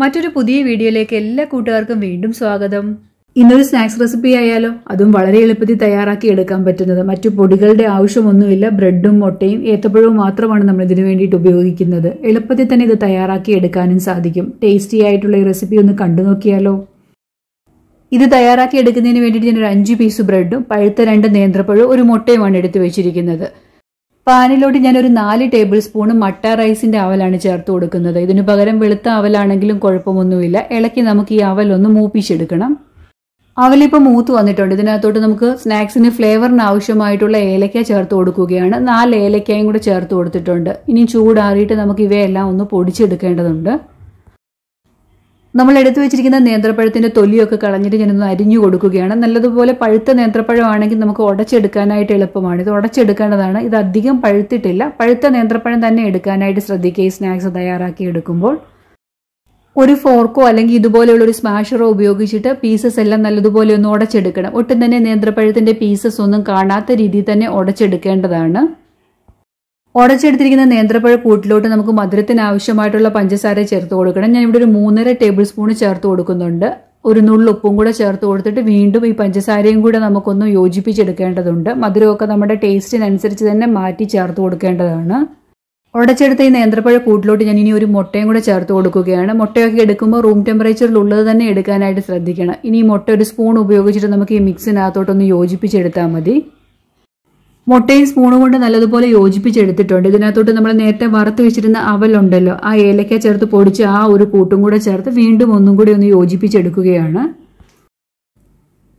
മറ്റൊരു പുതിയ വീഡിയോയിലേക്ക് എല്ലാ കൂട്ടുകാർക്കും വീണ്ടും സ്വാഗതം ഇന്നൊരു സ്നാക്സ് റെസിപ്പി ആയാലോ അതും വളരെ എളുപ്പത്തിൽ തയ്യാറാക്കി എടുക്കാൻ പറ്റുന്നത് മറ്റു പൊടികളുടെ ആവശ്യമൊന്നുമില്ല ബ്രെഡും മുട്ടയും ഏത്തപ്പഴവും മാത്രമാണ് നമ്മൾ ഇതിനു വേണ്ടിയിട്ട് ഉപയോഗിക്കുന്നത് എളുപ്പത്തിൽ തന്നെ ഇത് തയ്യാറാക്കി എടുക്കാനും സാധിക്കും ടേസ്റ്റി ആയിട്ടുള്ള ഈ റെസിപ്പി ഒന്ന് കണ്ടു നോക്കിയാലോ ഇത് തയ്യാറാക്കി എടുക്കുന്നതിന് വേണ്ടിയിട്ട് ഞാൻ ഒരു അഞ്ച് പീസ് ബ്രെഡും പഴുത്ത രണ്ട് നേന്ത്രപ്പഴവും ഒരു മുട്ടയുമാണ് എടുത്തു വെച്ചിരിക്കുന്നത് പാനിലോട്ട് ഒരു നാല് ടേബിൾ സ്പൂൺ മട്ട റൈസിൻ്റെ അവലാണ് ചേർത്ത് കൊടുക്കുന്നത് ഇതിനു പകരം വെളുത്ത അവലാണെങ്കിലും കുഴപ്പമൊന്നുമില്ല ഇളക്കി നമുക്ക് ഈ അവലൊന്ന് മൂപ്പിച്ചെടുക്കണം അവലിപ്പോൾ മൂത്ത് വന്നിട്ടുണ്ട് ഇതിനകത്തോട്ട് നമുക്ക് സ്നാക്സിന് ഫ്ലേവറിന് ആവശ്യമായിട്ടുള്ള ഏലക്ക ചേർത്ത് കൊടുക്കുകയാണ് നാല് ഏലക്കയും കൂടെ ചേർത്ത് കൊടുത്തിട്ടുണ്ട് ഇനി ചൂടാറിയിട്ട് നമുക്ക് ഇവയെല്ലാം ഒന്ന് പൊടിച്ചെടുക്കേണ്ടതുണ്ട് നമ്മൾ എടുത്തു വെച്ചിരിക്കുന്ന നേന്ത്രപ്പഴത്തിന്റെ തൊലിയൊക്കെ കളഞ്ഞിട്ട് ഞാനൊന്ന് അരിഞ്ഞു കൊടുക്കുകയാണ് നല്ലതുപോലെ പഴുത്ത നേന്ത്രപ്പഴമാണെങ്കിൽ നമുക്ക് ഉടച്ചെടുക്കാനായിട്ട് എളുപ്പമാണ് ഇത് ഉടച്ചെടുക്കേണ്ടതാണ് ഇത് അധികം പഴുത്തിട്ടില്ല പഴുത്ത നേന്ത്രപ്പഴം തന്നെ എടുക്കാനായിട്ട് ശ്രദ്ധിക്കുക ഈ സ്നാക്സ് തയ്യാറാക്കി എടുക്കുമ്പോൾ ഒരു ഫോർക്കോ അല്ലെങ്കിൽ ഇതുപോലെയുള്ള ഒരു സ്മാഷറോ ഉപയോഗിച്ചിട്ട് പീസസ് എല്ലാം നല്ലതുപോലെ ഒന്ന് ഉടച്ചെടുക്കണം ഒട്ടും തന്നെ നേന്ത്രപ്പഴത്തിന്റെ പീസസ് ഒന്നും കാണാത്ത രീതിയിൽ തന്നെ ഉടച്ചെടുക്കേണ്ടതാണ് ഉടച്ചെടുത്തിരിക്കുന്ന നേന്ത്രപ്പഴ കൂട്ടിലോട്ട് നമുക്ക് മധുരത്തിന് ആവശ്യമായിട്ടുള്ള പഞ്ചസാര ചേർത്ത് കൊടുക്കണം ഞാൻ ഇവിടെ ഒരു മൂന്നര ടേബിൾ സ്പൂൺ ചേർത്ത് കൊടുക്കുന്നുണ്ട് ഒരു ഉപ്പും കൂടെ ചേർത്ത് കൊടുത്തിട്ട് വീണ്ടും ഈ പഞ്ചസാരയും കൂടെ നമുക്കൊന്ന് യോജിപ്പിച്ചെടുക്കേണ്ടതുണ്ട് മധുരമൊക്കെ നമ്മുടെ ടേസ്റ്റിനനുസരിച്ച് തന്നെ മാറ്റി ചേർത്ത് കൊടുക്കേണ്ടതാണ് ഉടച്ചെടുത്ത ഈ നേന്ത്രപ്പഴ കൂട്ടിലോട്ട് ഞാൻ ഇനി ഒരു മുട്ടയും കൂടെ ചേർത്ത് കൊടുക്കുകയാണ് മുട്ടയൊക്കെ എടുക്കുമ്പോൾ റൂം ടെമ്പറേച്ചറിൽ ഉള്ളത് തന്നെ എടുക്കാനായിട്ട് ശ്രദ്ധിക്കണം ഇനി ഈ മുട്ട ഒരു സ്പൂൺ ഉപയോഗിച്ചിട്ട് നമുക്ക് ഈ മിക്സിനകത്തോട്ടൊന്ന് യോജിപ്പിച്ചെടുത്താൽ മതി മുട്ടയും സ്പൂൺ കൊണ്ട് നല്ലതുപോലെ യോജിപ്പിച്ചെടുത്തിട്ടുണ്ട് ഇതിനകത്തോട്ട് നമ്മൾ നേരത്തെ വറുത്ത് വെച്ചിരുന്ന അവലുണ്ടല്ലോ ആ ഏലക്ക ചേർത്ത് പൊടിച്ച് ആ ഒരു കൂട്ടും കൂടെ ചേർത്ത് വീണ്ടും ഒന്നും കൂടി ഒന്ന് യോജിപ്പിച്ചെടുക്കുകയാണ്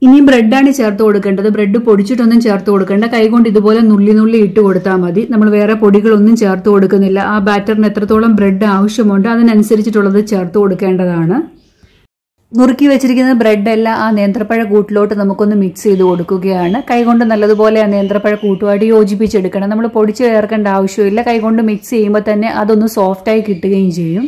ഇനി ബ്രെഡാണ് ചേർത്ത് കൊടുക്കേണ്ടത് ബ്രെഡ് പൊടിച്ചിട്ടൊന്നും ചേർത്ത് കൊടുക്കേണ്ട കൈകൊണ്ട് ഇതുപോലെ നുള്ളി നുള്ളി ഇട്ട് കൊടുത്താൽ മതി നമ്മൾ വേറെ പൊടികളൊന്നും ചേർത്ത് കൊടുക്കുന്നില്ല ആ ബാറ്ററിന് എത്രത്തോളം ബ്രെഡ് ആവശ്യമുണ്ട് അതിനനുസരിച്ചിട്ടുള്ളത് ചേർത്ത് കൊടുക്കേണ്ടതാണ് നുറുക്കി വെച്ചിരിക്കുന്ന ബ്രെഡെല്ലാം ആ നേന്ത്രപ്പഴ കൂട്ടിലോട്ട് നമുക്കൊന്ന് മിക്സ് ചെയ്ത് കൊടുക്കുകയാണ് കൈകൊണ്ട് നല്ലതുപോലെ ആ നേന്ത്രപ്പഴ കൂട്ടുമായിട്ട് യോജിപ്പിച്ചെടുക്കണം നമ്മൾ പൊടിച്ച് ചേർക്കേണ്ട ആവശ്യമില്ല കൈകൊണ്ട് മിക്സ് ചെയ്യുമ്പോൾ തന്നെ അതൊന്ന് സോഫ്റ്റായി കിട്ടുകയും ചെയ്യും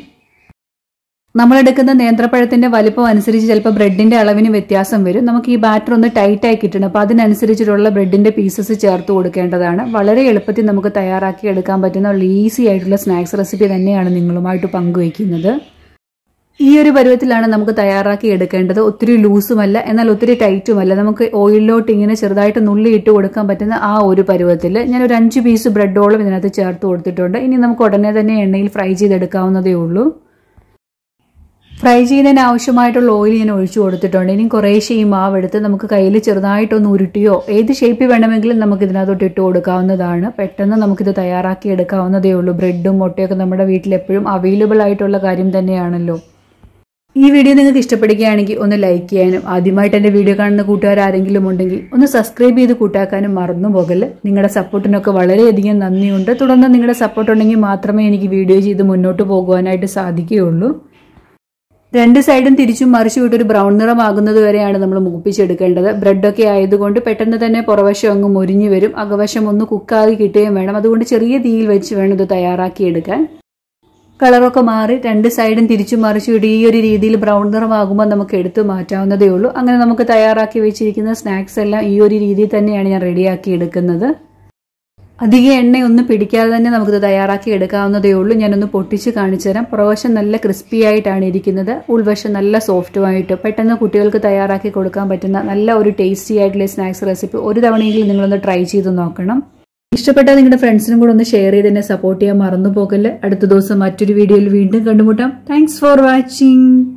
നമ്മളെടുക്കുന്ന നേന്ത്രപ്പഴത്തിന്റെ വലിപ്പം അനുസരിച്ച് ചിലപ്പോൾ ബ്രെഡിന്റെ അളവിന് വ്യത്യാസം വരും നമുക്ക് ഈ ബാറ്റർ ഒന്ന് ടൈറ്റായി കിട്ടണം അപ്പോൾ അതിനനുസരിച്ചിട്ടുള്ള ബ്രെഡിന്റെ പീസസ് ചേർത്ത് കൊടുക്കേണ്ടതാണ് വളരെ എളുപ്പത്തിൽ നമുക്ക് തയ്യാറാക്കി എടുക്കാൻ പറ്റുന്ന ഈസി ആയിട്ടുള്ള സ്നാക്സ് റെസിപ്പി തന്നെയാണ് നിങ്ങളുമായിട്ട് പങ്കുവയ്ക്കുന്നത് ഈ ഒരു പരുവത്തിലാണ് നമുക്ക് തയ്യാറാക്കി എടുക്കേണ്ടത് ഒത്തിരി ലൂസുമല്ല എന്നാൽ ഒത്തിരി ടൈറ്റുമല്ല നമുക്ക് ഓയിലിലോട്ട് ഇങ്ങനെ ചെറുതായിട്ട് നുള്ളി ഇട്ട് കൊടുക്കാൻ പറ്റുന്ന ആ ഒരു പരുവത്തിൽ ഞാൻ ഒരു അഞ്ച് പീസ് ബ്രെഡോളം ഇതിനകത്ത് ചേർത്ത് കൊടുത്തിട്ടുണ്ട് ഇനി നമുക്ക് ഉടനെ തന്നെ എണ്ണയിൽ ഫ്രൈ ചെയ്തെടുക്കാവുന്നതേ ഉള്ളൂ ഫ്രൈ ചെയ്യുന്നതിന് ആവശ്യമായിട്ടുള്ള ഓയിൽ ഞാൻ ഒഴിച്ചു കൊടുത്തിട്ടുണ്ട് ഇനി കുറേശ്ശെ ഈ മാവ് എടുത്ത് നമുക്ക് കയ്യിൽ ചെറുതായിട്ടൊന്ന് ഉരുട്ടിയോ ഏത് ഷേപ്പിൽ വേണമെങ്കിലും നമുക്ക് ഇതിനകത്തോട്ട് ഇട്ട് കൊടുക്കാവുന്നതാണ് പെട്ടെന്ന് നമുക്കിത് തയ്യാറാക്കി എടുക്കാവുന്നതേ ഉള്ളൂ ബ്രെഡും മുട്ടയൊക്കെ നമ്മുടെ വീട്ടിൽ എപ്പോഴും അവൈലബിൾ ആയിട്ടുള്ള കാര്യം തന്നെയാണല്ലോ ഈ വീഡിയോ നിങ്ങൾക്ക് ഇഷ്ടപ്പെടുകയാണെങ്കിൽ ഒന്ന് ലൈക്ക് ചെയ്യാനും ആദ്യമായിട്ട് എൻ്റെ വീഡിയോ കാണുന്ന കൂട്ടുകാർ ആരെങ്കിലും ഉണ്ടെങ്കിൽ ഒന്ന് സബ്സ്ക്രൈബ് ചെയ്ത് കൂട്ടാക്കാനും മറന്നു പോകല് നിങ്ങളുടെ സപ്പോർട്ടിനൊക്കെ വളരെയധികം നന്ദിയുണ്ട് തുടർന്ന് നിങ്ങളുടെ സപ്പോർട്ട് ഉണ്ടെങ്കിൽ മാത്രമേ എനിക്ക് വീഡിയോ ചെയ്ത് മുന്നോട്ട് പോകുവാനായിട്ട് സാധിക്കുകയുള്ളൂ രണ്ട് സൈഡും തിരിച്ചും മറിച്ചു വിട്ടൊരു ബ്രൗൺ നിറമാകുന്നത് വരെയാണ് നമ്മൾ മുപ്പിച്ചെടുക്കേണ്ടത് ബ്രെഡൊക്കെ ആയതുകൊണ്ട് പെട്ടെന്ന് തന്നെ പുറവശം അങ്ങ് മുരിഞ്ഞു വരും അകവശം ഒന്ന് കുക്കാറി കിട്ടുകയും വേണം അതുകൊണ്ട് ചെറിയ തീയിൽ വെച്ച് വേണം ഇത് തയ്യാറാക്കിയെടുക്കാൻ കളറൊക്കെ മാറി രണ്ട് സൈഡും തിരിച്ചു മറിച്ചു ഈ ഒരു രീതിയിൽ ബ്രൗൺ നിറമാകുമ്പോൾ നമുക്ക് എടുത്തു മാറ്റാവുന്നതേ ഉള്ളൂ അങ്ങനെ നമുക്ക് തയ്യാറാക്കി വെച്ചിരിക്കുന്ന സ്നാക്സ് എല്ലാം ഈ ഒരു രീതിയിൽ തന്നെയാണ് ഞാൻ റെഡിയാക്കി എടുക്കുന്നത് അധികം എണ്ണയൊന്നും പിടിക്കാതെ തന്നെ നമുക്കിത് തയ്യാറാക്കി എടുക്കാവുന്നതേ ഉള്ളൂ ഞാനൊന്ന് പൊട്ടിച്ച് കാണിച്ചു തരാം പുറവശം നല്ല ക്രിസ്പി ആയിട്ടാണ് ഇരിക്കുന്നത് ഉൾവശം നല്ല സോഫ്റ്റുമായിട്ട് പെട്ടെന്ന് കുട്ടികൾക്ക് തയ്യാറാക്കി കൊടുക്കാൻ പറ്റുന്ന നല്ല ഒരു ടേസ്റ്റി ആയിട്ടുള്ള സ്നാക്സ് റെസിപ്പി ഒരു തവണയെങ്കിലും നിങ്ങളൊന്ന് ട്രൈ ചെയ്ത് നോക്കണം ഇഷ്ടപ്പെട്ടാൽ നിങ്ങളുടെ ഫ്രണ്ട്സിനും കൂടെ ഒന്ന് ഷെയർ ചെയ്ത് എന്നെ സപ്പോർട്ട് ചെയ്യാൻ മറന്നു പോകല്ലേ അടുത്ത ദിവസം മറ്റൊരു വീഡിയോയിൽ വീണ്ടും കണ്ടുമുട്ടാം താങ്ക്സ് ഫോർ വാച്ചിങ്